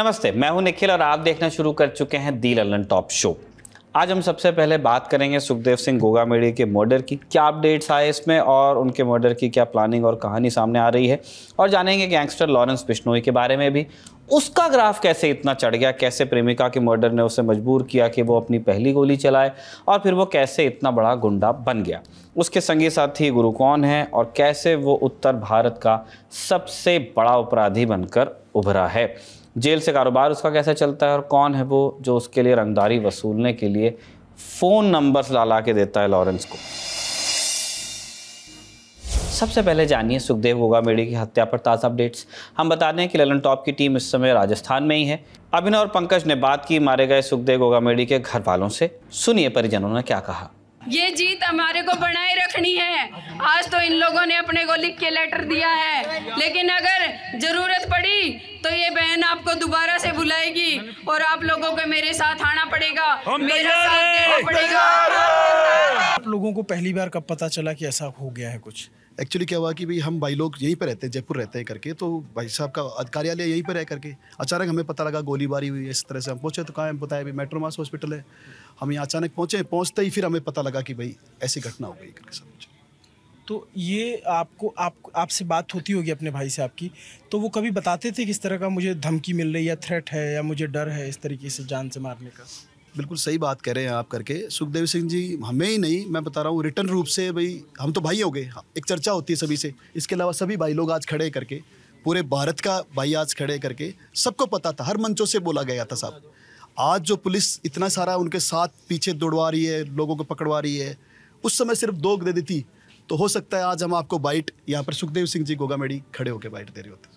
नमस्ते मैं हूं निखिल और आप देखना शुरू कर चुके हैं दी ललन टॉप शो आज हम सबसे पहले बात करेंगे सुखदेव सिंह गोगा मेडी के मर्डर की क्या अपडेट्स आए इसमें और उनके मर्डर की क्या प्लानिंग और कहानी सामने आ रही है और जानेंगे गैंगस्टर लॉरेंस बिश्नोई के बारे में भी उसका ग्राफ कैसे इतना चढ़ गया कैसे प्रेमिका के मर्डर ने उसे मजबूर किया कि वो अपनी पहली गोली चलाए और फिर वो कैसे इतना बड़ा गुंडा बन गया उसके संगी साथी गुरु कौन है और कैसे वो उत्तर भारत का सबसे बड़ा अपराधी बनकर उभरा है जेल से कारोबार उसका कैसे चलता है और कौन है वो जो उसके लिए रंगदारी वसूलने के लिए फ़ोन नंबर्स ला ला के देता है लॉरेंस को सबसे पहले जानिए सुखदेव गोगा मेडी की हत्या पर ताज़ा अपडेट्स हम बता दें कि ललन टॉप की टीम इस समय राजस्थान में ही है अभिनव और पंकज ने बात की मारे गए सुखदेव गोगा मेडी के घर वालों से सुनिए परिजनों ने क्या कहा ये जीत हमारे को बनाए रखनी है आज तो इन लोगों ने अपने को लिख के लेटर दिया है लेकिन अगर ज़रूरत पड़ी तो ये बहन आपको दोबारा से बुलाएगी और आप लोगों को मेरे साथ आना पड़ेगा मेरा साथ देना पड़ेगा आप लोगों को पहली बार कब पता चला कि ऐसा हो गया है कुछ एक्चुअली क्या हुआ कि भाई हम भाई लोग यहीं पर रहते हैं जयपुर रहते हैं करके तो भाई साहब का कार्यालय यहीं पर रह करके अचानक हमें पता लगा गोलीबारी हुई इस तरह से हम पूछे तो कहाँ बताया भाई मेट्रो मास हॉस्पिटल है हम यहाँ अचानक पहुँचे पहुँचते ही फिर हमें पता लगा कि भाई ऐसी घटना हो गई करके समझ तो ये आपको आप आपसे बात होती होगी अपने भाई से आपकी तो वो कभी बताते थे किस तरह का मुझे धमकी मिल रही या थ्रेट है या मुझे डर है इस तरीके से जान से मारने का बिल्कुल सही बात कह रहे हैं आप करके सुखदेव सिंह जी हमें ही नहीं मैं बता रहा हूँ रिटर्न रूप से भाई हम तो भाई हो गए हाँ, एक चर्चा होती है सभी से इसके अलावा सभी भाई लोग आज खड़े करके पूरे भारत का भाई आज खड़े करके सबको पता था हर मंचों से बोला गया था साहब आज जो पुलिस इतना सारा उनके साथ पीछे दौड़वा रही है लोगों को पकड़वा रही है उस समय सिर्फ दो दे देती तो हो सकता है आज हम आपको बाइट यहाँ पर सुखदेव सिंह जी गोगा मेडी खड़े होकर बाइट दे रहे होते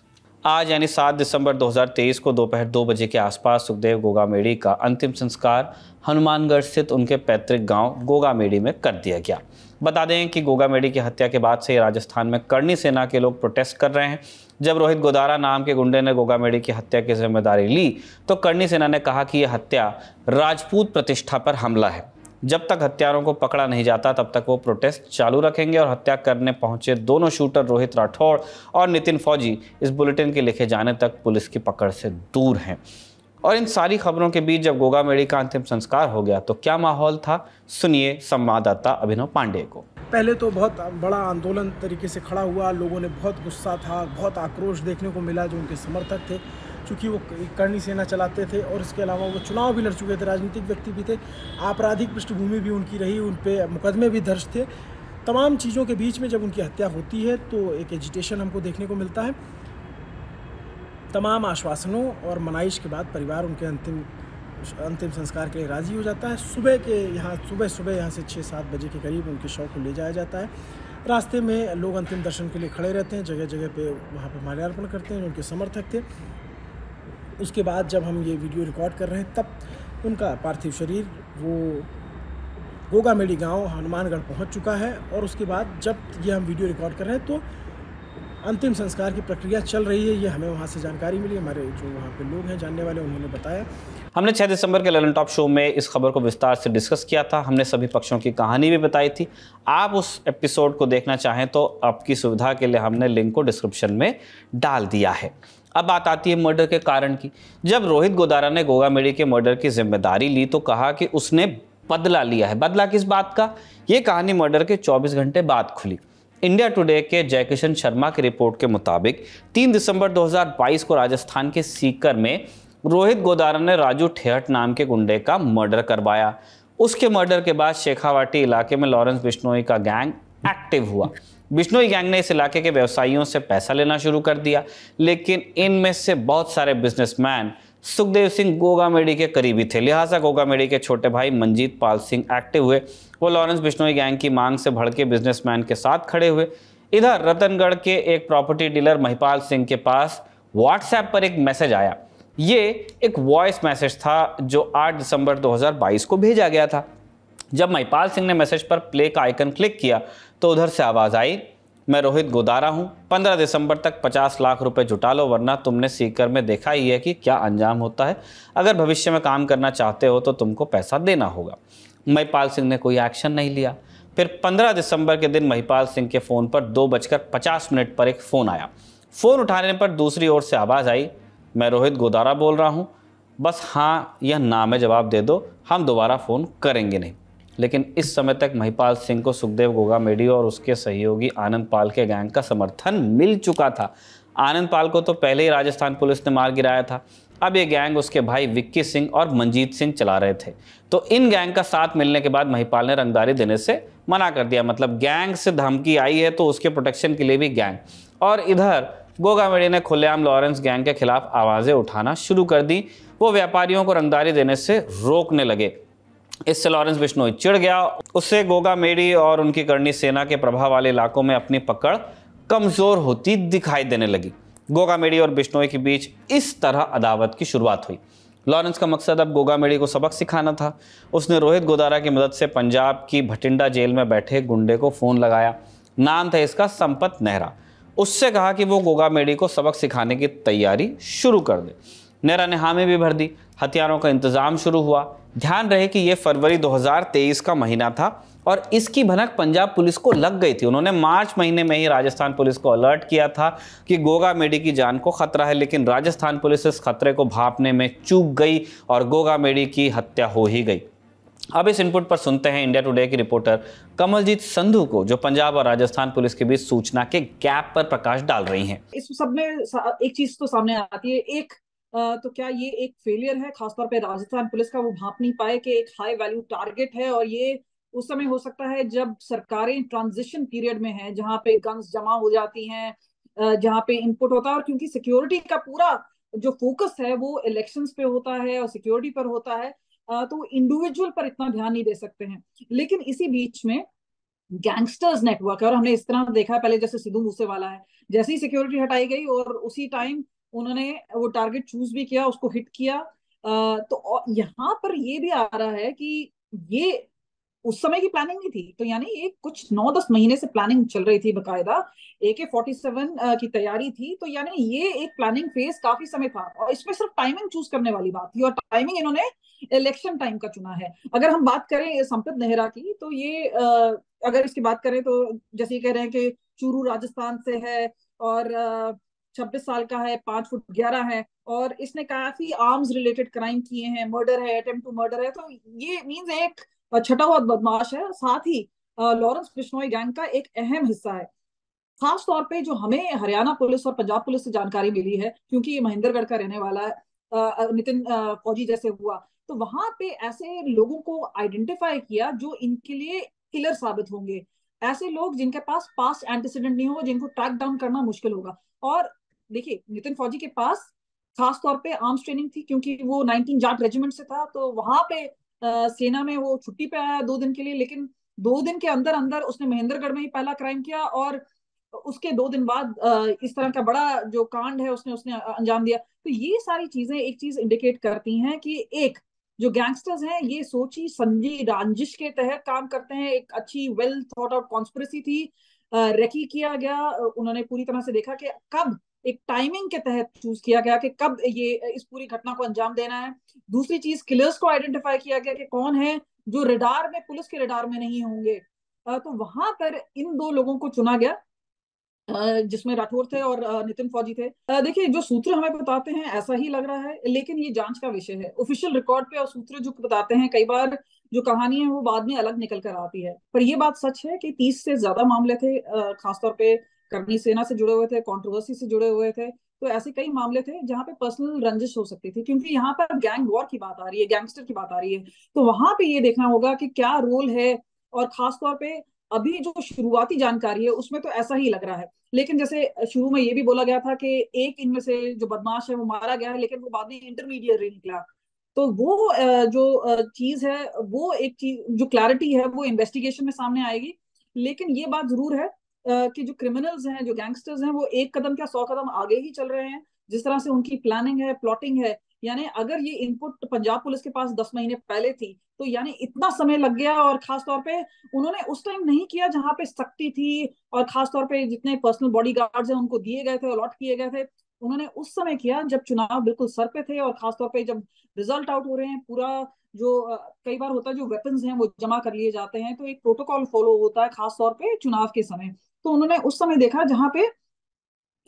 आज यानी 7 दिसंबर 2023 को दोपहर दो बजे के आसपास सुखदेव गोगा मेडी का अंतिम संस्कार हनुमानगढ़ स्थित उनके पैतृक गांव मेडी में कर दिया गया बता दें कि गोगा मेडी की हत्या के बाद से राजस्थान में करनी सेना के लोग प्रोटेस्ट कर रहे हैं जब रोहित गोदारा नाम के गुंडे ने गोगामेड़ी की हत्या की जिम्मेदारी ली तो करणी सेना ने कहा कि यह हत्या राजपूत प्रतिष्ठा पर हमला है जब तक हत्यारों को पकड़ा नहीं जाता तब तक वो प्रोटेस्ट चालू रखेंगे और हत्या करने पहुंचे दोनों शूटर रोहित राठौड़ और नितिन फौजी इस बुलेटिन के लिखे जाने तक पुलिस की पकड़ से दूर हैं और इन सारी खबरों के बीच जब गोगा मेड़ी का अंतिम संस्कार हो गया तो क्या माहौल था सुनिए संवाददाता अभिनव पांडे को पहले तो बहुत बड़ा आंदोलन तरीके से खड़ा हुआ लोगों ने बहुत गुस्सा था बहुत आक्रोश देखने को मिला जो उनके समर्थक थे चूँकि वो कर्णी सेना चलाते थे और इसके अलावा वो चुनाव भी लड़ चुके थे राजनीतिक व्यक्ति भी थे आपराधिक पृष्ठभूमि भी उनकी रही उन पर मुकदमे भी दर्ज थे तमाम चीज़ों के बीच में जब उनकी हत्या होती है तो एक एजिटेशन हमको देखने को मिलता है तमाम आश्वासनों और मनाइश के बाद परिवार उनके अंतिम अंतिम संस्कार के लिए राज़ी हो जाता है सुबह के यहाँ सुबह सुबह यहाँ से छः सात बजे के करीब उनके शव को ले जाया जाता है रास्ते में लोग अंतिम दर्शन के लिए खड़े रहते हैं जगह जगह पे वहाँ पे माल्यार्पण करते हैं उनके समर्थक थे उसके बाद जब हम ये वीडियो रिकॉर्ड कर रहे हैं तब उनका पार्थिव शरीर वो गोगामेड़ी गांव हनुमानगढ़ पहुंच चुका है और उसके बाद जब ये हम वीडियो रिकॉर्ड कर रहे हैं तो अंतिम संस्कार की प्रक्रिया चल रही है ये हमें वहाँ से जानकारी मिली हमारे जो वहाँ पे लोग हैं जानने वाले उन्होंने बताया हमने 6 दिसंबर के ललन टॉप शो में इस खबर को विस्तार से डिस्कस किया था हमने सभी पक्षों की कहानी भी बताई थी आप उस एपिसोड को देखना चाहें तो आपकी सुविधा के लिए हमने लिंक को डिस्क्रिप्शन में डाल दिया है अब बात आती है मर्डर के कारण की जब रोहित गोदारा ने गोगा मेडी के मर्डर की जिम्मेदारी ली तो कहा कि उसने बदला लिया है बदला किस बात का ये कहानी मर्डर के 24 घंटे बाद खुली इंडिया टुडे के जयकिशन शर्मा की रिपोर्ट के मुताबिक 3 दिसंबर 2022 को राजस्थान के सीकर में रोहित गोदारा ने राजू ठेहट नाम के गुंडे का मर्डर करवाया उसके मर्डर के बाद शेखावाटी इलाके में लॉरेंस बिश्नोई का गैंग एक्टिव हुआ बिश्नोई गैंग ने इस इलाके के व्यवसायियों से पैसा लेना शुरू कर दिया लेकिन इनमें से बहुत सारे बिजनेसमैन सुखदेव सिंह गोगामेडी के करीबी थे लिहाजा गोगामेडी के छोटे भाई मंजीत पाल सिंह एक्टिव हुए वो लॉरेंस बिश्नोई गैंग की मांग से भड़के बिजनेसमैन के साथ खड़े हुए इधर रतनगढ़ के एक प्रॉपर्टी डीलर महिपाल सिंह के पास व्हाट्सएप पर एक मैसेज आया ये एक वॉइस मैसेज था जो 8 दिसंबर 2022 को भेजा गया था जब महिपाल सिंह ने मैसेज पर प्ले का आइकन क्लिक किया तो उधर से आवाज़ आई मैं रोहित गोदारा हूँ पंद्रह दिसंबर तक पचास लाख रुपए जुटा लो वरना तुमने सीकर में देखा ही है कि क्या अंजाम होता है अगर भविष्य में काम करना चाहते हो तो तुमको पैसा देना होगा महिपाल सिंह ने कोई एक्शन नहीं लिया फिर 15 दिसंबर के दिन महिपाल सिंह के फ़ोन पर दो बजकर पचास मिनट पर एक फ़ोन आया फ़ोन उठाने पर दूसरी ओर से आवाज़ आई मैं रोहित गोदारा बोल रहा हूँ बस हाँ या ना में जवाब दे दो हम दोबारा फ़ोन करेंगे नहीं लेकिन इस समय तक महिपाल सिंह को सुखदेव गोगा मेडी और उसके सहयोगी आनंद पाल के गैंग का समर्थन मिल चुका था आनंद पाल को तो पहले ही राजस्थान पुलिस ने मार गिराया था अब ये गैंग उसके भाई विक्की सिंह और मंजीत सिंह चला रहे थे तो इन गैंग का साथ मिलने के बाद महिपाल ने रंगदारी देने से मना कर दिया मतलब गैंग से धमकी आई है तो उसके प्रोटेक्शन के लिए भी गैंग और इधर गोगा मेड़ी ने खुलेआम लॉरेंस गैंग के खिलाफ आवाज़ें उठाना शुरू कर दी वो व्यापारियों को रंगदारी देने से रोकने लगे इससे लॉरेंस बिश्नोई चिड़ गया उससे गोगा मेड़ी और उनकी करनी सेना के प्रभाव वाले इलाकों में अपनी पकड़ कमज़ोर होती दिखाई देने लगी गोगा मेड़ी और बिश्नोई के बीच इस तरह अदावत की शुरुआत हुई लॉरेंस का मकसद अब गोगा मेड़ी को सबक सिखाना था उसने रोहित गोदारा की मदद से पंजाब की भटिंडा जेल में बैठे गुंडे को फ़ोन लगाया नाम था इसका संपत नेहरा उससे कहा कि वो गोगा मेडी को सबक सिखाने की तैयारी शुरू कर दे नेहरा ने हामी भी भर दी हथियारों का इंतज़ाम शुरू हुआ ध्यान रहे कि ये फरवरी 2023 का महीना था और इसकी भनक पंजाब पुलिस को लग गई थी उन्होंने मार्च महीने में ही राजस्थान पुलिस को अलर्ट किया था कि गोगा मेडी की जान को खतरा है लेकिन राजस्थान पुलिस इस खतरे को भापने में चूक गई और गोगा मेडी की हत्या हो ही गई अब इस इनपुट पर सुनते हैं इंडिया टुडे की रिपोर्टर कमलजीत संधू को जो पंजाब और राजस्थान पुलिस के बीच सूचना के गैप पर प्रकाश डाल रही हैं। इस सब में एक चीज तो सामने आती है एक तो क्या ये एक फेलियर है खासतौर पर राजस्थान पुलिस का वो भाप नहीं पाए कि एक हाई वैल्यू टारगेट है और ये उस समय हो सकता है जब सरकारें ट्रांजिशन पीरियड में हैं जहाँ पे गन्स जमा हो जाती हैं जहाँ पे इनपुट होता है और क्योंकि सिक्योरिटी का पूरा जो फोकस है वो इलेक्शंस पे होता है और सिक्योरिटी पर होता है तो इंडिविजुअल पर इतना ध्यान नहीं दे सकते हैं लेकिन इसी बीच में गैंगस्टर्स नेटवर्क है और हमने इस तरह देखा पहले जैसे सिद्धू वाला है जैसे ही सिक्योरिटी हटाई गई और उसी टाइम उन्होंने वो टारगेट चूज भी किया उसको हिट किया तो यहाँ पर ये भी आ रहा है कि ये उस समय की प्लानिंग नहीं थी तो यानी ये कुछ नौ दस महीने से प्लानिंग चल रही थी बकायदा ए के फोर्टी सेवन की तैयारी थी तो यानी ये एक प्लानिंग फेज काफी समय था और इसमें सिर्फ टाइमिंग चूज करने वाली बात थी और टाइमिंग इन्होंने इलेक्शन टाइम का चुना है अगर हम बात करें संपत नेहरा की तो ये अगर इसकी बात करें तो जैसे कह रहे हैं कि चूरू राजस्थान से है और छब्बीस साल का है पांच फुट ग्यारह है और इसने काफी आर्म्स रिलेटेड क्राइम किए हैं मर्डर है अटेम्प्ट टू मर्डर है तो ये मीन्स एक छठा हुआ बदमाश है साथ ही लॉरेंस बिश्नोई गैंग का एक अहम हिस्सा है खास तौर पे जो हमें हरियाणा पुलिस और पंजाब पुलिस से जानकारी मिली है क्योंकि ये महेंद्रगढ़ का रहने वाला है नितिन फौजी जैसे हुआ तो वहां पे ऐसे लोगों को आइडेंटिफाई किया जो इनके लिए किलर साबित होंगे ऐसे लोग जिनके पास पास एंटीसीडेंट नहीं होगा जिनको ट्रैक डाउन करना मुश्किल होगा और देखिए नितिन फौजी के पास खास तौर पे आर्म्स ट्रेनिंग थी क्योंकि वो 19 जाट रेजिमेंट से था तो वहां पे सेना में वो छुट्टी पे आया दो दिन के लिए लेकिन दो दिन के अंदर अंदर उसने महेंद्रगढ़ में ही पहला क्राइम किया और उसके दो दिन बाद इस तरह का बड़ा जो कांड है उसने उसने अंजाम दिया तो ये सारी चीजें एक चीज इंडिकेट करती हैं कि एक जो गैंगस्टर्स हैं ये सोची समझी रंजिश के तहत काम करते हैं एक अच्छी वेल थॉट आउट कॉन्स्परेसी थी रेकी किया गया उन्होंने पूरी तरह से देखा कि कब एक टाइमिंग के तहत चूज किया गया कि कब ये इस पूरी घटना को अंजाम देना है दूसरी चीज किलर्स को आइडेंटिफाई किया गया कि कौन है जो रेडार में पुलिस के रेडार में नहीं होंगे तो वहां पर इन दो लोगों को चुना गया जिसमें राठौर थे और नितिन फौजी थे देखिए जो सूत्र हमें बताते हैं ऐसा ही लग रहा है लेकिन ये जांच का विषय है ऑफिशियल रिकॉर्ड पे और सूत्र जो बताते हैं कई बार जो कहानी है वो बाद में अलग निकल कर आती है पर ये बात सच है कि तीस से ज्यादा मामले थे खासतौर पे करनी सेना से जुड़े हुए थे कॉन्ट्रोवर्सी से जुड़े हुए थे तो ऐसे कई मामले थे जहाँ पे पर्सनल रंजिश हो सकती थी क्योंकि यहाँ पर गैंग वॉर की बात आ रही है गैंगस्टर की बात आ रही है तो वहां पे ये देखना होगा कि क्या रोल है और खासतौर पे अभी जो शुरुआती जानकारी है उसमें तो ऐसा ही लग रहा है लेकिन जैसे शुरू में ये भी बोला गया था कि एक इनमें से जो बदमाश है वो मारा गया है लेकिन वो बाद में इंटरमीडिएट निकला तो वो जो चीज है वो एक चीज जो क्लैरिटी है वो इन्वेस्टिगेशन में सामने आएगी लेकिन ये बात जरूर है कि जो क्रिमिनल्स हैं जो गैंगस्टर्स हैं वो एक कदम क्या सौ कदम आगे ही चल रहे हैं जिस तरह से उनकी प्लानिंग है प्लॉटिंग है यानी अगर ये इनपुट पंजाब पुलिस के पास दस महीने पहले थी तो यानी इतना समय लग गया और खास तौर पे उन्होंने उस टाइम नहीं किया जहां पे सख्ती थी और खास तौर पे जितने पर्सनल बॉडी गार्ड है उनको दिए गए थे अलॉट किए गए थे उन्होंने उस समय किया जब चुनाव बिल्कुल सर पे थे और खासतौर पर जब रिजल्ट आउट हो रहे हैं पूरा जो कई बार होता है जो वेपन्स हैं वो जमा कर लिए जाते हैं तो एक प्रोटोकॉल फॉलो होता है खासतौर पर चुनाव के समय तो उन्होंने उस समय देखा जहाँ पे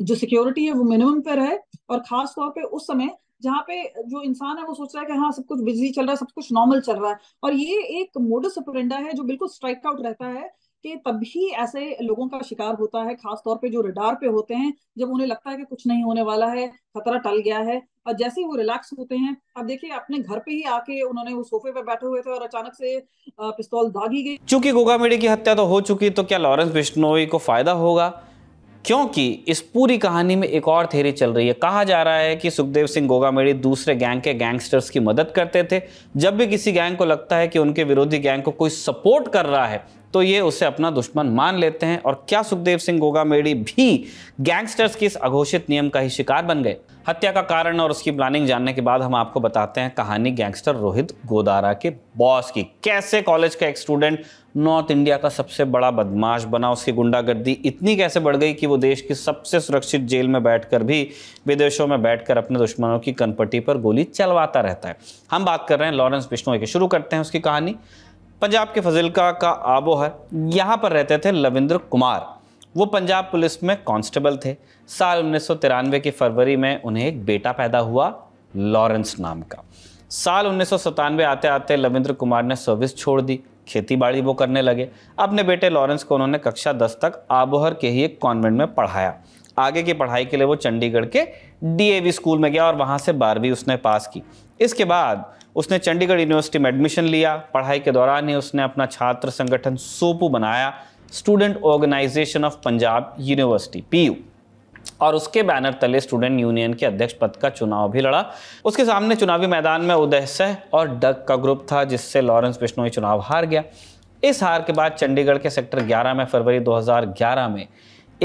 जो सिक्योरिटी है वो मिनिमम पे रहे और खास तौर पे उस समय जहाँ पे जो इंसान है वो सोच रहा है कि हाँ सब कुछ बिजली चल रहा है सब कुछ नॉर्मल चल रहा है और ये एक मोडस ऑपरेंडा है जो बिल्कुल स्ट्राइक आउट रहता है कि तभी ऐसे लोगों का शिकार होता है खासतौर पे जो रडार पे होते हैं जब उन्हें लगता है कि कुछ नहीं होने वाला है खतरा टल गया है और जैसे ही वो रिलैक्स होते हैं अब देखिए अपने घर पे ही आके उन्होंने वो सोफे पे बैठे हुए थे और अचानक से पिस्तौल दागी गई चूंकि गोगा मेडी की हत्या तो हो चुकी तो क्या लॉरेंस बिश्नोई को फायदा होगा क्योंकि इस पूरी कहानी में एक और थेरी चल रही है कहा जा रहा है कि सुखदेव सिंह गोगा मेडी दूसरे गैंग के गैंगस्टर्स की मदद करते थे जब भी किसी गैंग को लगता है कि उनके विरोधी गैंग को कोई सपोर्ट कर रहा है तो ये उसे अपना दुश्मन मान लेते हैं और क्या सुखदेव सिंह गोगा मेड़ी भी गैंगस्टर्स की इस अघोषित नियम का ही शिकार बन गए हत्या का कारण और उसकी प्लानिंग जानने के बाद हम आपको बताते हैं कहानी गैंगस्टर रोहित गोदारा के बॉस की कैसे कॉलेज का एक स्टूडेंट नॉर्थ इंडिया का सबसे बड़ा बदमाश बना उसकी गुंडागर्दी इतनी कैसे बढ़ गई कि वो देश की सबसे सुरक्षित जेल में बैठकर भी विदेशों में बैठकर अपने दुश्मनों की कनपट्टी पर गोली चलवाता रहता है हम बात कर रहे हैं लॉरेंस बिश्नोई की शुरू करते हैं उसकी कहानी पंजाब के फजिलका का आबो है यहाँ पर रहते थे लविंद्र कुमार वो पंजाब पुलिस में कांस्टेबल थे साल उन्नीस की फरवरी में उन्हें एक बेटा पैदा हुआ लॉरेंस नाम का साल उन्नीस आते आते लविंद्र कुमार ने सर्विस छोड़ दी खेती बाड़ी वो करने लगे अपने बेटे लॉरेंस को उन्होंने कक्षा दस तक आबोहर के ही एक कॉन्वेंट में पढ़ाया आगे की पढ़ाई के लिए वो चंडीगढ़ के डी स्कूल में गया और वहाँ से बारहवीं उसने पास की इसके बाद उसने चंडीगढ़ यूनिवर्सिटी में एडमिशन लिया पढ़ाई के दौरान ही उसने अपना छात्र संगठन सोपू बनाया student organization of Punjab university PU और उसके बैनर तले स्टूडेंट यूनियन के अध्यक्ष पद का चुनाव भी लड़ा उसके सामने चुनावी मैदान में उदय सह और डग का ग्रुप था जिससे लॉरेंस बिश्नोई चुनाव हार गया इस हार के बाद चंडीगढ़ के सेक्टर 11 में फरवरी 2011 में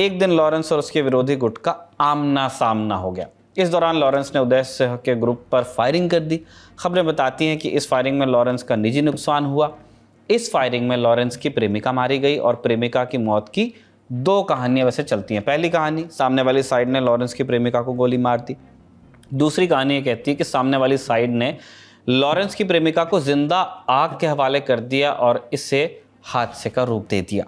एक दिन लॉरेंस और उसके विरोधी गुट का आमना सामना हो गया इस दौरान लॉरेंस ने उदय सह के ग्रुप पर फायरिंग कर दी खबरें बताती हैं कि इस फायरिंग में लॉरेंस का निजी नुकसान हुआ इस फायरिंग में लॉरेंस की प्रेमिका मारी गई और प्रेमिका की मौत की दो कहानियाँ वैसे चलती हैं पहली कहानी सामने वाली साइड ने लॉरेंस की प्रेमिका को गोली मार दी दूसरी कहानी ये कहती है कि सामने वाली साइड ने लॉरेंस की प्रेमिका को जिंदा आग के हवाले कर दिया और इसे हादसे का रूप दे दिया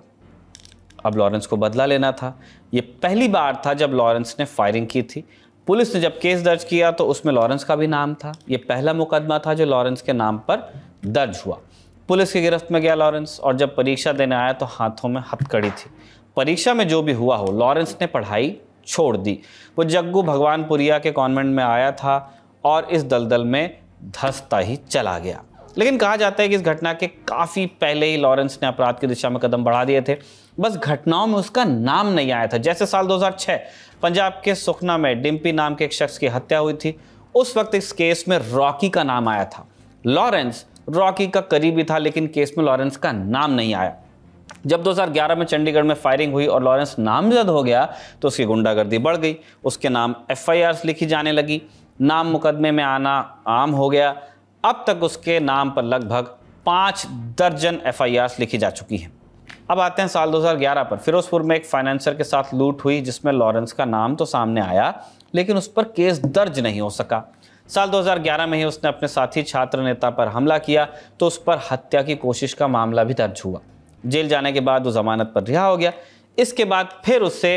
अब लॉरेंस को बदला लेना था ये पहली बार था जब लॉरेंस ने फायरिंग की थी पुलिस ने जब केस दर्ज किया तो उसमें लॉरेंस का भी नाम था ये पहला मुकदमा था जो लॉरेंस के नाम पर दर्ज हुआ पुलिस की गिरफ्त में गया लॉरेंस और जब परीक्षा देने आया तो हाथों में हथकड़ी थी परीक्षा में जो भी हुआ हो लॉरेंस ने पढ़ाई छोड़ दी वो जग्गू भगवानपुरिया के कॉन्वेंट में आया था और इस दलदल में धसता ही चला गया लेकिन कहा जाता है कि इस घटना के काफ़ी पहले ही लॉरेंस ने अपराध की दिशा में कदम बढ़ा दिए थे बस घटनाओं में उसका नाम नहीं आया था जैसे साल 2006 पंजाब के सुखना में डिम्पी नाम के एक शख्स की हत्या हुई थी उस वक्त इस केस में रॉकी का नाम आया था लॉरेंस रॉकी का करीबी था लेकिन केस में लॉरेंस का नाम नहीं आया जब 2011 में चंडीगढ़ में फायरिंग हुई और लॉरेंस नामजद हो गया तो उसकी गुंडागर्दी बढ़ गई उसके नाम एफ लिखी जाने लगी नाम मुकदमे में आना आम हो गया अब तक उसके नाम पर लगभग पाँच दर्जन एफ लिखी जा चुकी हैं अब आते हैं साल 2011 पर फिरोजपुर में एक फाइनेंसर के साथ लूट हुई जिसमें लॉरेंस का नाम तो सामने आया लेकिन उस पर केस दर्ज नहीं हो सका साल 2011 में ही उसने अपने साथी छात्र नेता पर हमला किया तो उस पर हत्या की कोशिश का मामला भी दर्ज हुआ जेल जाने के बाद वो ज़मानत पर रिहा हो गया इसके बाद फिर उससे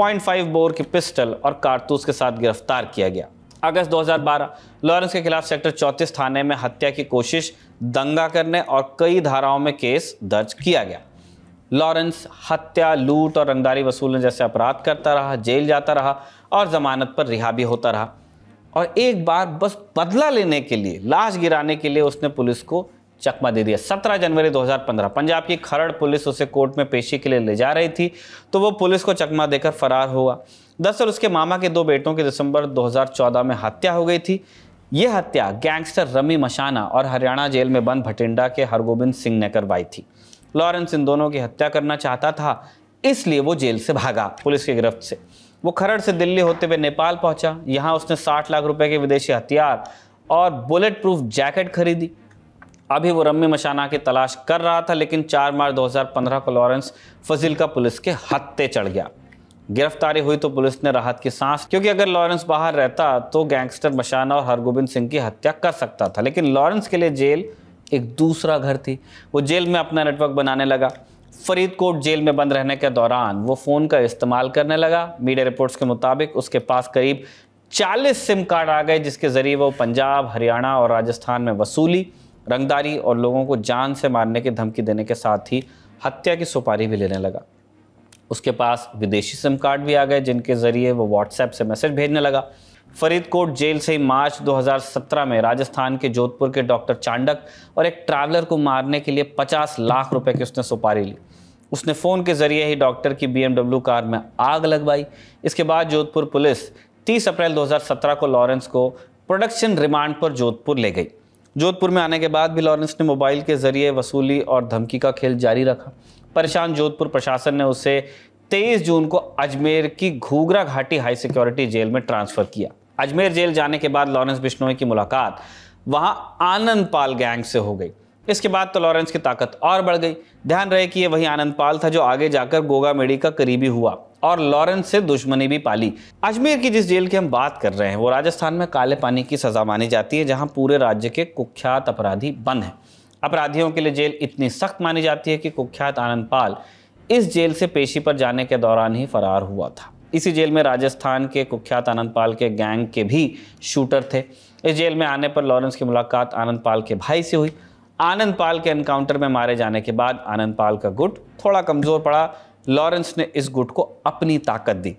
0.5 बोर की पिस्टल और कारतूस के साथ गिरफ्तार किया गया अगस्त 2012 लॉरेंस के खिलाफ सेक्टर 34 थाने में हत्या की कोशिश दंगा करने और कई धाराओं में केस दर्ज किया गया लॉरेंस हत्या लूट और रंगदारी वसूलने जैसे अपराध करता रहा जेल जाता रहा और जमानत पर रिहा भी होता रहा और एक बार बस बदला लेने के लिए लाश गिराने के लिए उसने पुलिस को चकमा दे दिया 17 जनवरी 2015 पंजाब की खरड़ पुलिस उसे कोर्ट में पेशी के लिए ले जा रही थी तो वो पुलिस को चकमा देकर फरार हुआ दरअसल उसके मामा के दो बेटों की दिसंबर 2014 में हत्या हो गई थी ये हत्या गैंगस्टर रमी मशाना और हरियाणा जेल में बंद भटिंडा के हरगोबिंद सिंह ने करवाई थी लॉरेंस इन दोनों की हत्या करना चाहता था इसलिए वो जेल से भागा पुलिस की गिरफ्त से वो खरड़ से दिल्ली होते हुए नेपाल पहुंचा यहाँ उसने 60 लाख रुपए के विदेशी हथियार और बुलेट प्रूफ जैकेट खरीदी अभी वो रम्मी मशाना की तलाश कर रहा था लेकिन 4 मार्च 2015 को लॉरेंस का पुलिस के हत्ते चढ़ गया गिरफ्तारी हुई तो पुलिस ने राहत की सांस क्योंकि अगर लॉरेंस बाहर रहता तो गैंगस्टर मशाना और हरगोबिंद सिंह की हत्या कर सकता था लेकिन लॉरेंस के लिए जेल एक दूसरा घर थी वो जेल में अपना नेटवर्क बनाने लगा फरीदकोट जेल में बंद रहने के दौरान वो फ़ोन का इस्तेमाल करने लगा मीडिया रिपोर्ट्स के मुताबिक उसके पास करीब 40 सिम कार्ड आ गए जिसके ज़रिए वो पंजाब हरियाणा और राजस्थान में वसूली रंगदारी और लोगों को जान से मारने की धमकी देने के साथ ही हत्या की सुपारी भी लेने लगा उसके पास विदेशी सिम कार्ड भी आ गए जिनके ज़रिए वो व्हाट्सएप से मैसेज भेजने लगा फरीदकोट जेल से मार्च 2017 में राजस्थान के जोधपुर के डॉक्टर चांडक और एक ट्रैवलर को मारने के लिए 50 लाख रुपए की उसने सुपारी ली उसने फ़ोन के ज़रिए ही डॉक्टर की बी कार में आग लगवाई इसके बाद जोधपुर पुलिस 30 अप्रैल 2017 को लॉरेंस को प्रोडक्शन रिमांड पर जोधपुर ले गई जोधपुर में आने के बाद भी लॉरेंस ने मोबाइल के जरिए वसूली और धमकी का खेल जारी रखा परेशान जोधपुर प्रशासन ने उसे 23 जून को अजमेर की Ghughra Ghati high security jail में ट्रांसफ़र किया अजमेर जेल जाने के बाद लॉरेंस बिश्नोई की मुलाकात वहां आनंद पाल गैंग से हो गई इसके बाद तो लॉरेंस की ताकत और बढ़ गई ध्यान रहे कि ये वही आनंद पाल था जो आगे जाकर गोगा मेडी का करीबी हुआ और लॉरेंस से दुश्मनी भी पाली अजमेर की जिस जेल की हम बात कर रहे हैं वो राजस्थान में काले पानी की सज़ा मानी जाती है जहाँ पूरे राज्य के कुख्यात अपराधी बंद हैं अपराधियों के लिए जेल इतनी सख्त मानी जाती है कि कुख्यात आनंद पाल इस जेल से पेशी पर जाने के दौरान ही फरार हुआ था इसी जेल में राजस्थान के कुख्यात आनंद पाल के गैंग के भी शूटर थे इस जेल में आने पर लॉरेंस की मुलाकात आनंद पाल के भाई से हुई आनंद पाल के एनकाउंटर में मारे जाने के बाद आनंद पाल का गुट थोड़ा कमज़ोर पड़ा लॉरेंस ने इस गुट को अपनी ताकत दी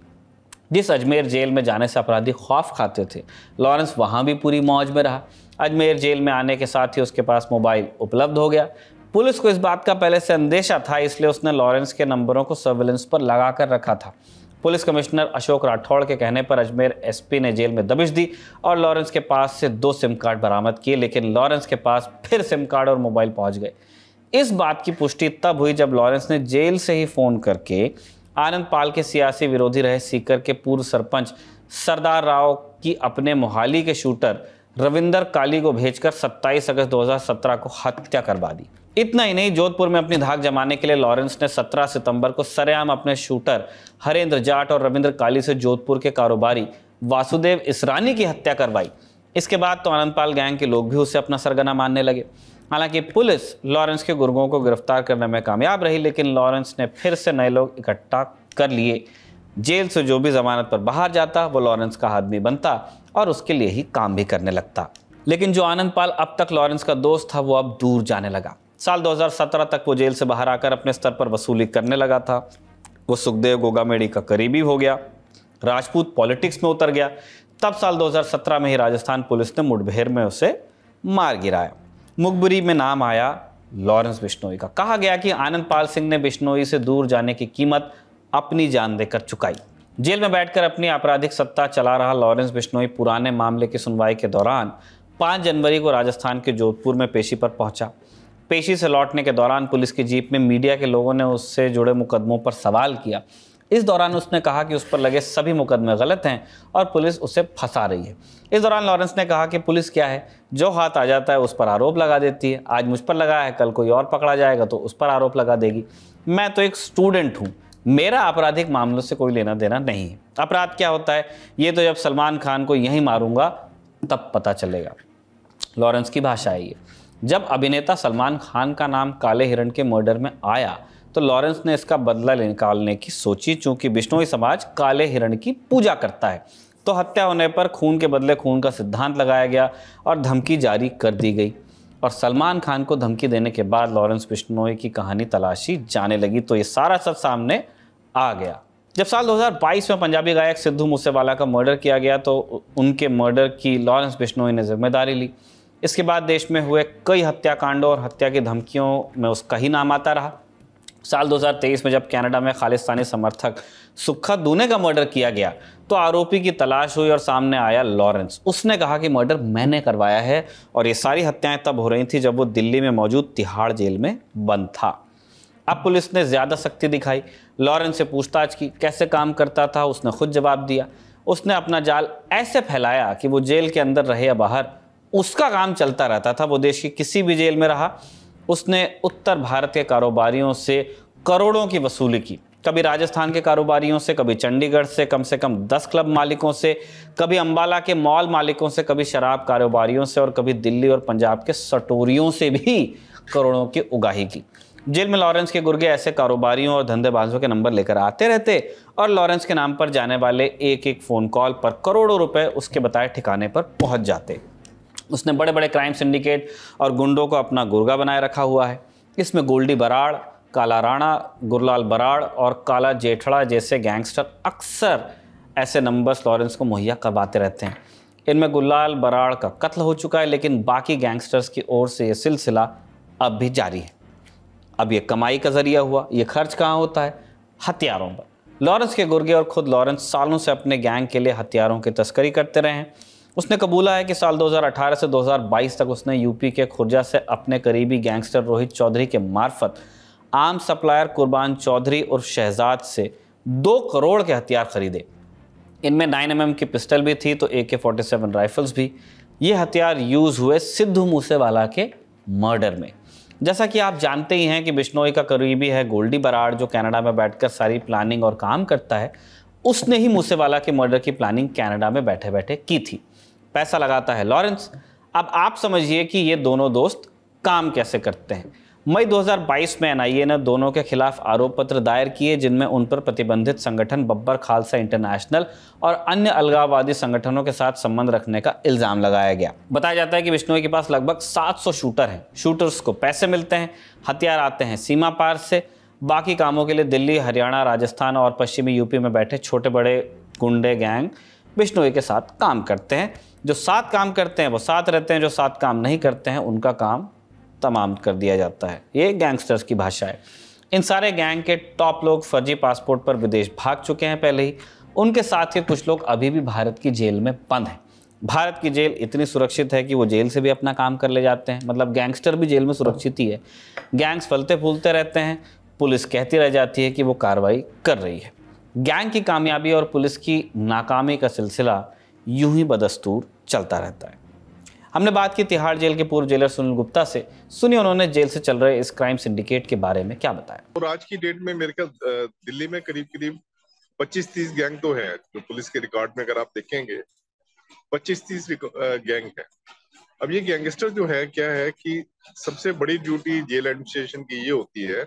जिस अजमेर जेल में जाने से अपराधी खौफ खाते थे लॉरेंस वहाँ भी पूरी मौज में रहा अजमेर जेल में आने के साथ ही उसके पास मोबाइल उपलब्ध हो गया पुलिस को इस बात का पहले से अंदेशा था इसलिए उसने लॉरेंस के नंबरों को सर्विलेंस पर लगा कर रखा था पुलिस कमिश्नर अशोक राठौड़ के कहने पर अजमेर एसपी ने जेल में दबिश दी और लॉरेंस के पास से दो सिम कार्ड बरामद किए लेकिन लॉरेंस के पास फिर सिम कार्ड और मोबाइल पहुंच गए इस बात की पुष्टि तब हुई जब लॉरेंस ने जेल से ही फ़ोन करके आनंद पाल के सियासी विरोधी रहे सीकर के पूर्व सरपंच सरदार राव की अपने मोहाली के शूटर रविंदर काली को भेजकर 27 अगस्त 2017 को हत्या करवा दी इतना ही नहीं जोधपुर में अपनी धाक जमाने के लिए लॉरेंस ने 17 सितंबर को सरेआम अपने शूटर हरेंद्र जाट और रविंद्र काली से जोधपुर के कारोबारी वासुदेव इसरानी की हत्या करवाई इसके बाद तो आनंदपाल गैंग के लोग भी उसे अपना सरगना मानने लगे हालांकि पुलिस लॉरेंस के गुर्गों को गिरफ्तार करने में कामयाब रही लेकिन लॉरेंस ने फिर से नए लोग इकट्ठा कर लिए जेल से जो भी जमानत पर बाहर जाता वो लॉरेंस का आदमी बनता और उसके लिए ही काम भी करने लगता लेकिन जो आनंद पाल अब तक लॉरेंस का दोस्त था वो अब दूर जाने लगा साल 2017 तक वो जेल से बाहर आकर अपने स्तर पर वसूली करने लगा था वो सुखदेव गोगामेड़ी का करीबी हो गया राजपूत पॉलिटिक्स में उतर गया तब साल 2017 में ही राजस्थान पुलिस ने मुठभेड़ में उसे मार गिराया मुखबरी में नाम आया लॉरेंस बिश्नोई का कहा गया कि आनंद पाल सिंह ने बिश्नोई से दूर जाने की कीमत अपनी जान देकर चुकाई जेल में बैठकर अपनी आपराधिक सत्ता चला रहा लॉरेंस बिश्नोई पुराने मामले की सुनवाई के दौरान पाँच जनवरी को राजस्थान के जोधपुर में पेशी पर पहुंचा पेशी से लौटने के दौरान पुलिस की जीप में मीडिया के लोगों ने उससे जुड़े मुकदमों पर सवाल किया इस दौरान उसने कहा कि उस पर लगे सभी मुकदमे गलत हैं और पुलिस उसे फंसा रही है इस दौरान लॉरेंस ने कहा कि पुलिस क्या है जो हाथ आ जाता है उस पर आरोप लगा देती है आज मुझ पर लगा है कल कोई और पकड़ा जाएगा तो उस पर आरोप लगा देगी मैं तो एक स्टूडेंट हूँ मेरा आपराधिक मामलों से कोई लेना देना नहीं है अपराध क्या होता है ये तो जब सलमान खान को यहीं मारूंगा तब पता चलेगा लॉरेंस की भाषा है ये जब अभिनेता सलमान खान का नाम काले हिरण के मर्डर में आया तो लॉरेंस ने इसका बदला निकालने की सोची चूंकि बिश्नोई समाज काले हिरण की पूजा करता है तो हत्या होने पर खून के बदले खून का सिद्धांत लगाया गया और धमकी जारी कर दी गई और सलमान खान को धमकी देने के बाद लॉरेंस बिश्नोई की कहानी तलाशी जाने लगी तो ये सारा सब सामने आ गया जब साल 2022 में पंजाबी गायक सिद्धू मूसेवाला का मर्डर किया गया तो उनके मर्डर की लॉरेंस बिश्नोई ने जिम्मेदारी ली इसके बाद देश में हुए कई हत्याकांडों और हत्या की धमकियों में उसका ही नाम आता रहा साल 2023 में जब कनाडा में खालिस्तानी समर्थक सुखा दूने का मर्डर किया गया तो आरोपी की तलाश हुई और सामने आया लॉरेंस उसने कहा कि मर्डर मैंने करवाया है और ये सारी हत्याएं तब हो रही थी जब वो दिल्ली में मौजूद तिहाड़ जेल में बंद था अब पुलिस ने ज़्यादा सख्ती दिखाई लॉरेंस से पूछताछ की कैसे काम करता था उसने खुद जवाब दिया उसने अपना जाल ऐसे फैलाया कि वो जेल के अंदर रहे या बाहर उसका काम चलता रहता था वो देश की किसी भी जेल में रहा उसने उत्तर भारत के कारोबारियों से करोड़ों की वसूली की कभी राजस्थान के कारोबारियों से कभी चंडीगढ़ से कम से कम दस क्लब मालिकों से कभी अंबाला के मॉल मालिकों से कभी शराब कारोबारियों से और कभी दिल्ली और पंजाब के सटोरियों से भी करोड़ों की उगाही की जेल में लॉरेंस के गुर्गे ऐसे कारोबारियों और धंधेबाजों के नंबर लेकर आते रहते और लॉरेंस के नाम पर जाने वाले एक एक फ़ोन कॉल पर करोड़ों रुपए उसके बताए ठिकाने पर पहुंच जाते उसने बड़े बड़े क्राइम सिंडिकेट और गुंडों को अपना गुर्गा बनाए रखा हुआ है इसमें गोल्डी बराड़ काला राणा गुरलाल बराड़ और काला जेठड़ा जैसे गैंगस्टर अक्सर ऐसे नंबर्स लॉरेंस को मुहैया करवाते रहते हैं इनमें गुरलाल बराड़ का कत्ल हो चुका है लेकिन बाकी गैंगस्टर्स की ओर से ये सिलसिला अब भी जारी है अब ये कमाई का जरिया हुआ ये खर्च कहाँ होता है हथियारों पर लॉरेंस के गुर्गे और ख़ुद लॉरेंस सालों से अपने गैंग के लिए हथियारों की तस्करी करते रहे हैं उसने कबूला है कि साल 2018 से 2022 तक उसने यूपी के खुर्जा से अपने करीबी गैंगस्टर रोहित चौधरी के मार्फत आम सप्लायर कुर्बान चौधरी और शहजाद से दो करोड़ के हथियार खरीदे इनमें नाइन एम की पिस्टल भी थी तो ए के फोर्टी सेवन राइफल्स भी ये हथियार यूज़ हुए सिद्धू मूसेवाला के मर्डर में जैसा कि आप जानते ही हैं कि बिश्नोई का करीबी है गोल्डी बराड़ जो कनाडा में बैठकर सारी प्लानिंग और काम करता है उसने ही मूसेवाला के मर्डर की प्लानिंग कनाडा में बैठे बैठे की थी पैसा लगाता है लॉरेंस अब आप समझिए कि ये दोनों दोस्त काम कैसे करते हैं मई 2022 में एनआईए ने दोनों के खिलाफ आरोप पत्र दायर किए जिनमें उन पर प्रतिबंधित संगठन बब्बर खालसा इंटरनेशनल और अन्य अलगाववादी संगठनों के साथ संबंध रखने का इल्जाम लगाया गया बताया जाता है कि विष्णु के पास लगभग 700 शूटर हैं शूटर्स को पैसे मिलते हैं हथियार आते हैं सीमा पार से बाकी कामों के लिए दिल्ली हरियाणा राजस्थान और पश्चिमी यूपी में बैठे छोटे बड़े गुंडे गैंग बिश्नोई के साथ काम करते हैं जो साथ काम करते हैं वो साथ रहते हैं जो साथ काम नहीं करते हैं उनका काम तमाम कर दिया जाता है ये गैंगस्टर्स की भाषा है इन सारे गैंग के टॉप लोग फर्जी पासपोर्ट पर विदेश भाग चुके हैं पहले ही उनके साथ ही कुछ लोग अभी भी भारत की जेल में बंद हैं भारत की जेल इतनी सुरक्षित है कि वो जेल से भी अपना काम कर ले जाते हैं मतलब गैंगस्टर भी जेल में सुरक्षित ही है गैंग्स फलते फूलते रहते हैं पुलिस कहती रह जाती है कि वो कार्रवाई कर रही है गैंग की कामयाबी और पुलिस की नाकामी का सिलसिला यूं ही बदस्तूर चलता रहता है हमने बात की तिहाड़ जेल के पूर्व जेलर सुनील गुप्ता से सुनिए उन्होंने जेल से चल रहे इस क्राइम सिंडिकेट के बारे में क्या बताया और तो आज की डेट में मेरे ख्याल दिल्ली में करीब करीब 25-30 गैंग तो है जो पुलिस के रिकॉर्ड में अगर आप देखेंगे 25-30 गैंग है अब ये गैंगस्टर जो है क्या है कि सबसे बड़ी ड्यूटी जेल एडमिनिस्ट्रेशन की ये होती है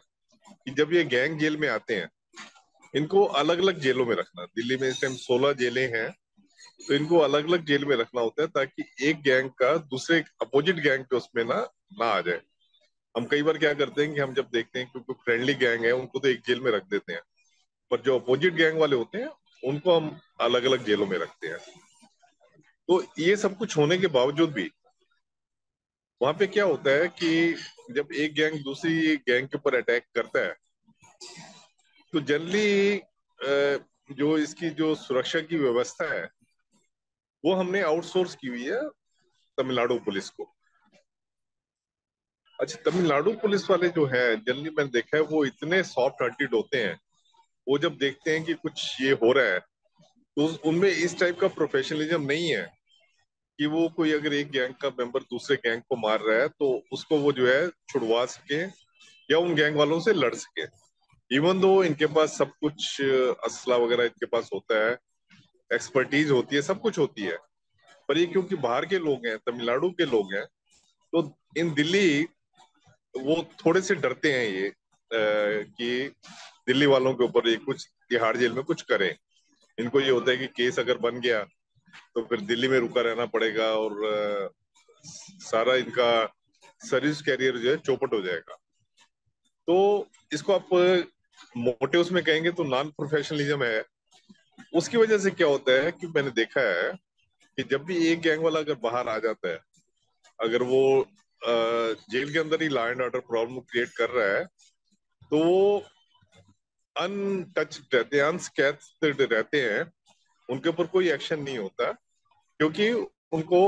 कि जब ये गैंग जेल में आते हैं इनको अलग अलग जेलों में रखना दिल्ली में इस टाइम सोलह जेलें हैं तो इनको अलग अलग जेल में रखना होता है ताकि एक गैंग का दूसरे अपोजिट गैंग के उसमें ना ना आ जाए हम कई बार क्या करते हैं कि हम जब देखते हैं क्योंकि फ्रेंडली गैंग है उनको तो एक जेल में रख देते हैं पर जो अपोजिट गैंग वाले होते हैं उनको हम अलग अलग जेलों में रखते हैं तो ये सब कुछ होने के बावजूद भी वहां पे क्या होता है कि जब एक गैंग दूसरी गैंग के ऊपर अटैक करता है तो जनरली जो इसकी जो सुरक्षा की व्यवस्था है वो हमने आउटसोर्स की हुई है तमिलनाडु पुलिस को अच्छा तमिलनाडु पुलिस वाले जो है जनरली मैंने देखा है वो इतने सॉफ्ट हार्टेड होते हैं वो जब देखते हैं कि कुछ ये हो रहा है तो उनमें इस टाइप का प्रोफेशनलिज्म नहीं है कि वो कोई अगर एक गैंग का मेंबर दूसरे गैंग को मार रहा है तो उसको वो जो है छुड़वा सके या उन गैंग वालों से लड़ सके इवन दो इनके पास सब कुछ असला वगैरह इनके पास होता है एक्सपर्टीज होती है सब कुछ होती है पर ये क्योंकि बाहर के लोग हैं तमिलनाडु के लोग हैं तो इन दिल्ली वो थोड़े से डरते हैं ये आ, कि दिल्ली वालों के ऊपर ये कुछ तिहाड़ जेल में कुछ करें इनको ये होता है कि केस अगर बन गया तो फिर दिल्ली में रुका रहना पड़ेगा और आ, सारा इनका सर्विस कैरियर जो है चौपट हो जाएगा तो इसको आप मोटिव में कहेंगे तो नॉन प्रोफेशनलिज्म है उसकी वजह से क्या होता है कि मैंने देखा है कि जब भी एक गैंग वाला अगर बाहर आ जाता है अगर वो जेल के अंदर ही law and order problem create कर रहा है तो वो अनटच रहते हैं अनस्कैथ रहते हैं उनके ऊपर कोई एक्शन नहीं होता क्योंकि उनको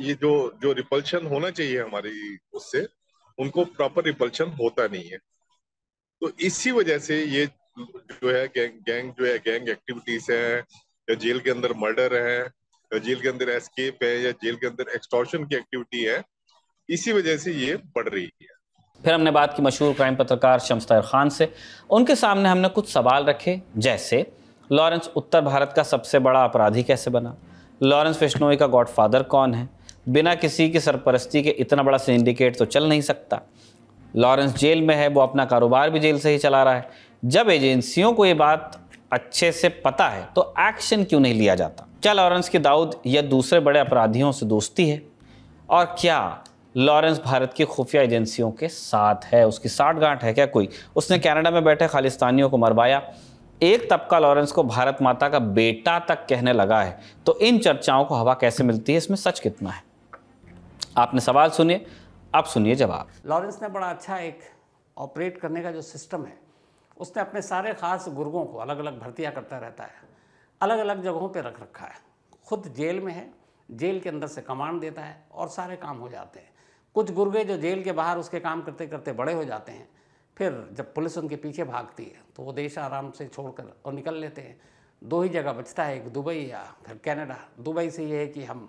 ये जो जो रिपल्शन होना चाहिए हमारी उससे उनको प्रॉपर रिपल्शन होता नहीं है तो इसी वजह से ये जो है गैंग गैंग जो है गैंग एक्टिविटीज है या जेल के अंदर मर्डर है या जेल के अंदर एस्केप है या जेल के अंदर एक्सटॉर्शन की एक्टिविटी है इसी वजह से ये बढ़ रही है फिर हमने बात की मशहूर क्राइम पत्रकार शम्स खान से उनके सामने हमने कुछ सवाल रखे जैसे लॉरेंस उत्तर भारत का सबसे बड़ा अपराधी कैसे बना लॉरेंस बिश्नोई का गॉडफादर कौन है बिना किसी की सरपरस्ती के इतना बड़ा सिंडिकेट तो चल नहीं सकता लॉरेंस जेल में है वो अपना कारोबार भी जेल से ही चला रहा है जब एजेंसियों को ये बात अच्छे से पता है तो एक्शन क्यों नहीं लिया जाता क्या लॉरेंस की दाऊद या दूसरे बड़े अपराधियों से दोस्ती है और क्या लॉरेंस भारत की खुफिया एजेंसियों के साथ है उसकी साठगांठ है क्या कोई उसने कनाडा में बैठे खालिस्तानियों को मरवाया एक तबका लॉरेंस को भारत माता का बेटा तक कहने लगा है तो इन चर्चाओं को हवा कैसे मिलती है इसमें सच कितना है आपने सवाल सुनिए आप सुनिए जवाब लॉरेंस ने बड़ा अच्छा एक ऑपरेट करने का जो सिस्टम है उसने अपने सारे खास गुर्गों को अलग अलग भर्तियाँ करता रहता है अलग अलग जगहों पर रख रखा है खुद जेल में है जेल के अंदर से कमांड देता है और सारे काम हो जाते हैं कुछ गुर्गे जो जेल के बाहर उसके काम करते करते बड़े हो जाते हैं फिर जब पुलिस उनके पीछे भागती है तो वो देश आराम से छोड़कर और निकल लेते हैं दो ही जगह बचता है एक दुबई या फिर कनाडा दुबई से ये है कि हम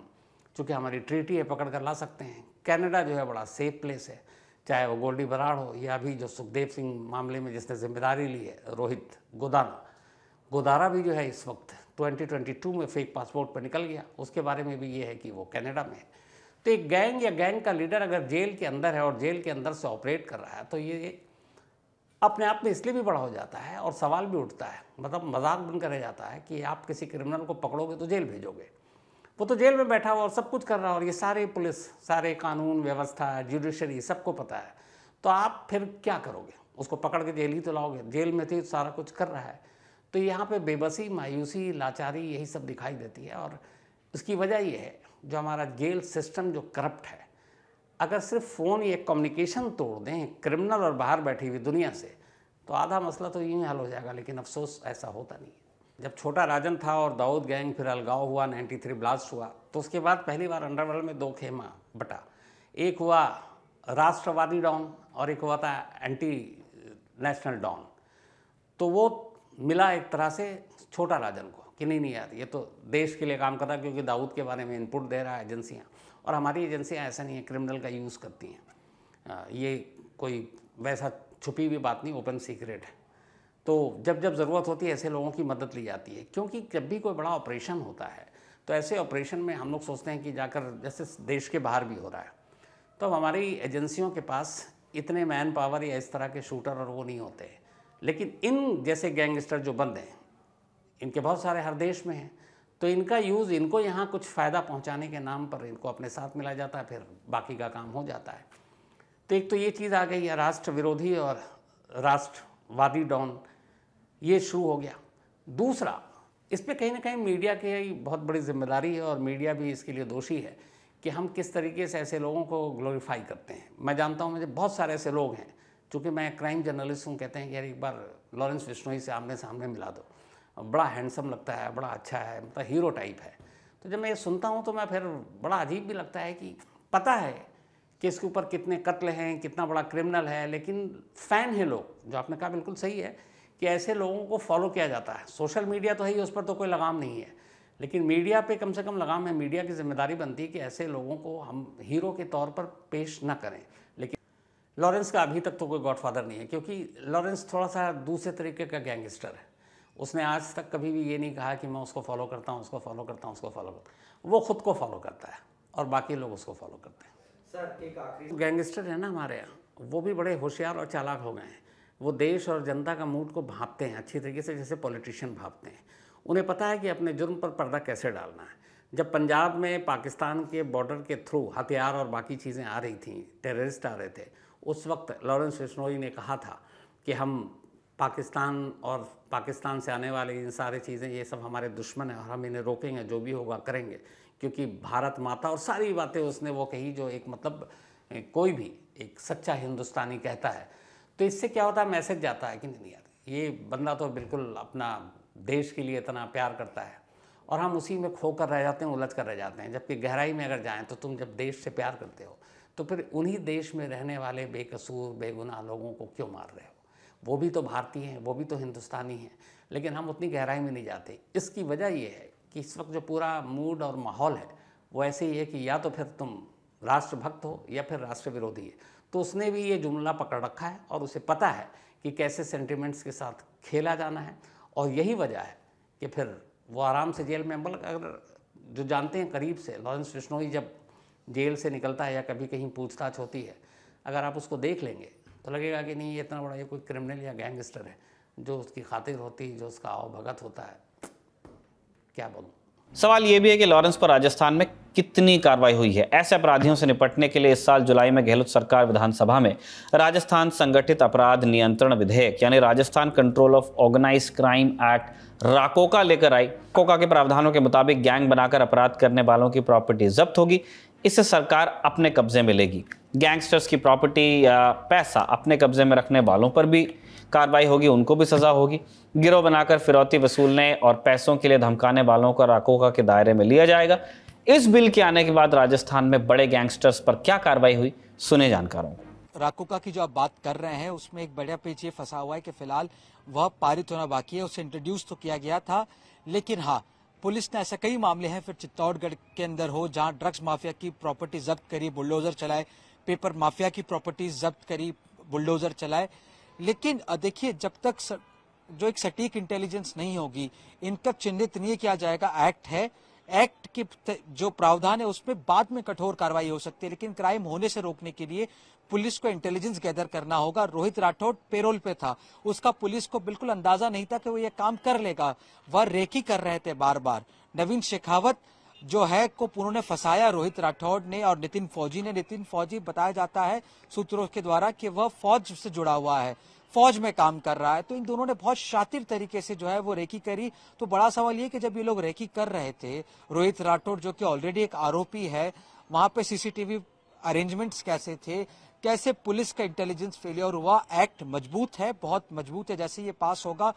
चूँकि हमारी ट्रीटी है पकड़ कर ला सकते हैं कैनेडा जो है बड़ा सेफ प्लेस है चाहे वो गोल्डी बराड़ हो या अभी जो सुखदेव सिंह मामले में जिसने जिम्मेदारी ली है रोहित गोदाना गोदारा भी जो है इस वक्त 2022 में फेक पासपोर्ट पर निकल गया उसके बारे में भी ये है कि वो कनाडा में है तो एक गैंग या गैंग का लीडर अगर जेल के अंदर है और जेल के अंदर से ऑपरेट कर रहा है तो ये अपने आप में इसलिए भी बड़ा हो जाता है और सवाल भी उठता है मतलब मजाक बनकर रह जाता है कि आप किसी क्रिमिनल को पकड़ोगे तो जेल भेजोगे वो तो जेल में बैठा हुआ और सब कुछ कर रहा है और ये सारे पुलिस सारे कानून व्यवस्था जुडिशरी सबको पता है तो आप फिर क्या करोगे उसको पकड़ के जेल ही तो लाओगे जेल में थे तो सारा कुछ कर रहा है तो यहाँ पे बेबसी मायूसी लाचारी यही सब दिखाई देती है और इसकी वजह ये है जो हमारा जेल सिस्टम जो करप्ट है अगर सिर्फ फ़ोन ये कम्युनिकेशन तोड़ दें क्रिमिनल और बाहर बैठी हुई दुनिया से तो आधा मसला तो यूँ हल हो जाएगा लेकिन अफसोस ऐसा होता नहीं है जब छोटा राजन था और दाऊद गैंग फिर अलगाव हुआ 93 ब्लास्ट हुआ तो उसके बाद पहली बार अंडरवर्ल्ड में दो खेमा बटा एक हुआ राष्ट्रवादी डॉन और एक हुआ था एंटी नेशनल डॉन तो वो मिला एक तरह से छोटा राजन को कि नहीं नहीं यार ये तो देश के लिए काम कर रहा है क्योंकि दाऊद के बारे में इनपुट दे रहा है एजेंसियाँ और हमारी एजेंसियाँ ऐसा नहीं है क्रिमिनल का यूज़ करती हैं ये कोई वैसा छुपी हुई बात नहीं ओपन सीक्रेट है तो जब जब ज़रूरत होती है ऐसे लोगों की मदद ली जाती है क्योंकि जब भी कोई बड़ा ऑपरेशन होता है तो ऐसे ऑपरेशन में हम लोग सोचते हैं कि जाकर जैसे देश के बाहर भी हो रहा है तो हमारी एजेंसियों के पास इतने मैन पावर या इस तरह के शूटर और वो नहीं होते लेकिन इन जैसे गैंगस्टर जो बंद हैं इनके बहुत सारे हर देश में हैं तो इनका यूज़ इनको यहाँ कुछ फ़ायदा पहुँचाने के नाम पर इनको अपने साथ मिला जाता है फिर बाकी का काम हो जाता है तो एक तो ये चीज़ आ गई है राष्ट्र विरोधी और राष्ट्रवादी डॉन ये शुरू हो गया दूसरा इस पर कहीं ना कहीं मीडिया की बहुत बड़ी जिम्मेदारी है और मीडिया भी इसके लिए दोषी है कि हम किस तरीके से ऐसे लोगों को ग्लोरीफाई करते हैं मैं जानता हूँ मुझे बहुत सारे ऐसे लोग हैं चूँकि मैं क्राइम जर्नलिस्ट हूँ कहते हैं यार एक बार लॉरेंस विश्नोई से आमने सामने मिला दो बड़ा हैंडसम लगता है बड़ा अच्छा है मतलब हीरो टाइप है तो जब मैं ये सुनता हूँ तो मैं फिर बड़ा अजीब भी लगता है कि पता है कि इसके ऊपर कितने कत्ल हैं कितना बड़ा क्रिमिनल है लेकिन फ़ैन है लोग जो आपने कहा बिल्कुल सही है कि ऐसे लोगों को फॉलो किया जाता है सोशल मीडिया तो है ही उस पर तो कोई लगाम नहीं है लेकिन मीडिया पे कम से कम लगाम है मीडिया की जिम्मेदारी बनती है कि ऐसे लोगों को हम हीरो के तौर पर पेश ना करें लेकिन लॉरेंस का अभी तक तो कोई गॉडफादर नहीं है क्योंकि लॉरेंस थोड़ा सा दूसरे तरीके का गैंगस्टर है उसने आज तक कभी भी ये नहीं कहा कि मैं उसको फॉलो करता हूँ उसको फॉलो करता हूँ उसको फॉलो करता हूँ वो खुद को फॉलो करता है और बाकी लोग उसको फॉलो करते हैं सर एक आखिरी गैंगस्टर है ना हमारे यहाँ वो भी बड़े होशियार और चालाक हो गए हैं वो देश और जनता का मूड को भापते हैं अच्छी तरीके से जैसे पॉलिटिशियन भापते हैं उन्हें पता है कि अपने जुर्म पर पर्दा कैसे डालना है जब पंजाब में पाकिस्तान के बॉर्डर के थ्रू हथियार और बाकी चीज़ें आ रही थी टेररिस्ट आ रहे थे उस वक्त लॉरेंस विश्नोई ने कहा था कि हम पाकिस्तान और पाकिस्तान से आने वाली इन सारी चीज़ें ये सब हमारे दुश्मन हैं और हम इन्हें रोकेंगे जो भी होगा करेंगे क्योंकि भारत माता और सारी बातें उसने वो कही जो एक मतलब कोई भी एक सच्चा हिंदुस्तानी कहता है तो इससे क्या होता है मैसेज जाता है कि नहीं यार ये बंदा तो बिल्कुल अपना देश के लिए इतना प्यार करता है और हम उसी में खो कर रह जाते हैं उलझ कर रह जाते हैं जबकि गहराई में अगर जाएं तो तुम जब देश से प्यार करते हो तो फिर उन्हीं देश में रहने वाले बेकसूर बेगुनाह लोगों को क्यों मार रहे हो वो भी तो भारतीय हैं वो भी तो हिंदुस्तानी हैं लेकिन हम उतनी गहराई में नहीं जाते इसकी वजह ये है कि इस वक्त जो पूरा मूड और माहौल है वो ऐसे ही है कि या तो फिर तुम राष्ट्रभक्त हो या फिर राष्ट्र विरोधी है तो उसने भी ये जुमला पकड़ रखा है और उसे पता है कि कैसे सेंटिमेंट्स के साथ खेला जाना है और यही वजह है कि फिर वो आराम से जेल में बल्कि अगर जो जानते हैं करीब से लॉरेंस बिश्नोई जब जेल से निकलता है या कभी कहीं पूछताछ होती है अगर आप उसको देख लेंगे तो लगेगा कि नहीं ये इतना बड़ा ये कोई क्रिमिनल या गैंगस्टर है जो उसकी खातिर होती है जो उसका आवभगत भगत होता है क्या बोलूँ सवाल यह भी है कि लॉरेंस पर राजस्थान में कितनी कार्रवाई हुई है ऐसे अपराधियों से निपटने के लिए इस साल जुलाई में गहलोत सरकार विधानसभा में राजस्थान संगठित अपराध नियंत्रण विधेयक यानी Rajasthan control of organise crime act राकोका लेकर आई कोका के प्रावधानों के मुताबिक गैंग बनाकर अपराध करने वालों की प्रॉपर्टी जब्त होगी इससे सरकार अपने कब्जे में लेगी गैंगस्टर्स की प्रॉपर्टी या पैसा अपने कब्जे में रखने वालों पर भी कार्रवाई होगी उनको भी सज़ा होगी गिरोह बनाकर फिरौती वसूलने और पैसों के लिए धमकाने वालों को राकोका के दायरे में लिया जाएगा इस बिल के आने के बाद राजस्थान में बड़े गैंगस्टर्स पर क्या कार्रवाई हुई सुने जानकारों को राकोका की जो आप बात कर रहे हैं उसमें एक बड़ा पेज ये फंसा हुआ है कि फिलहाल वह पारित होना बाकी है उसे इंट्रोड्यूस तो किया गया था लेकिन हाँ पुलिस ने ऐसे कई मामले हैं फिर चित्तौड़गढ़ के अंदर हो जहां ड्रग्स माफिया की प्रॉपर्टी जब्त करी बुलडोजर चलाए पेपर माफिया की प्रॉपर्टी जब्त करी बुलडोजर चलाए लेकिन देखिए जब तक सर, जो एक सटीक इंटेलिजेंस नहीं होगी इनका चिन्हित नहीं किया जाएगा एक्ट है एक्ट की जो प्रावधान है उसमें बाद में कठोर कार्रवाई हो सकती है लेकिन क्राइम होने से रोकने के लिए पुलिस को इंटेलिजेंस गैदर करना होगा रोहित राठौड़ पेरोल पे था उसका पुलिस को बिल्कुल अंदाजा नहीं था कि वो ये काम कर लेगा वह रेकी कर रहे थे बार बार नवीन शेखावत जो है को उन्होंने फंसाया रोहित राठौड़ ने और नितिन फौजी ने नितिन फौजी बताया जाता है सूत्रों के द्वारा कि वह फौज से जुड़ा हुआ है फौज में काम कर रहा है तो इन दोनों ने बहुत शातिर तरीके से जो है वो रेकी करी तो बड़ा सवाल ये कि जब ये लोग रेकी कर रहे थे रोहित राठौड़ जो कि ऑलरेडी एक आरोपी है वहां पे सीसीटीवी अरेंजमेंट्स कैसे थे कैसे पुलिस का इंटेलिजेंस फेलियर हुआ एक्ट मजबूत है बहुत मजबूत है जैसे ये पास होगा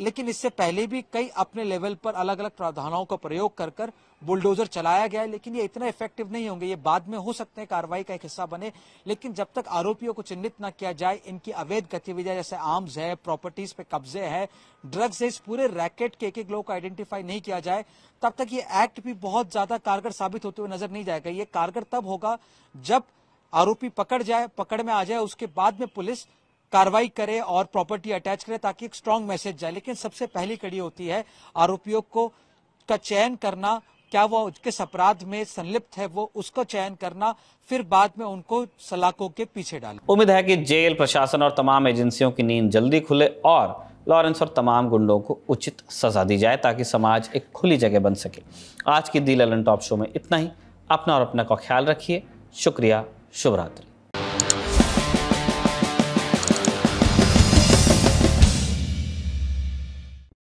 लेकिन इससे पहले भी कई अपने लेवल पर अलग अलग प्रावधानों का प्रयोग कर कर बुलडोजर चलाया गया है लेकिन ये इतना इफेक्टिव नहीं होंगे ये बाद में हो सकते हैं कार्रवाई का एक हिस्सा बने लेकिन जब तक आरोपियों को चिन्हित न किया जाए इनकी अवैध गतिविधियां जैसे आर्म्स है प्रॉपर्टीज पे कब्जे है ड्रग्स है इस पूरे रैकेट के एक एक लोगों को आइडेंटिफाई नहीं किया जाए तब तक ये एक्ट भी बहुत ज्यादा कारगर साबित होते हुए नजर नहीं जाएगा ये कारगर तब होगा जब आरोपी पकड़ जाए पकड़ में आ जाए उसके बाद में पुलिस कार्रवाई करे और प्रॉपर्टी अटैच करे ताकि एक स्ट्रांग मैसेज जाए लेकिन सबसे पहली कड़ी होती है आरोपियों को का चयन करना क्या वो किस अपराध में संलिप्त है वो उसको चयन करना फिर बाद में उनको सलाखों के पीछे डाल उम्मीद है कि जेल प्रशासन और तमाम एजेंसियों की नींद जल्दी खुले और लॉरेंस और तमाम गुंडों को उचित सजा दी जाए ताकि समाज एक खुली जगह बन सके आज की दी ललन टॉप शो में इतना ही अपना और अपना का ख्याल रखिए शुक्रिया शुभरात्रि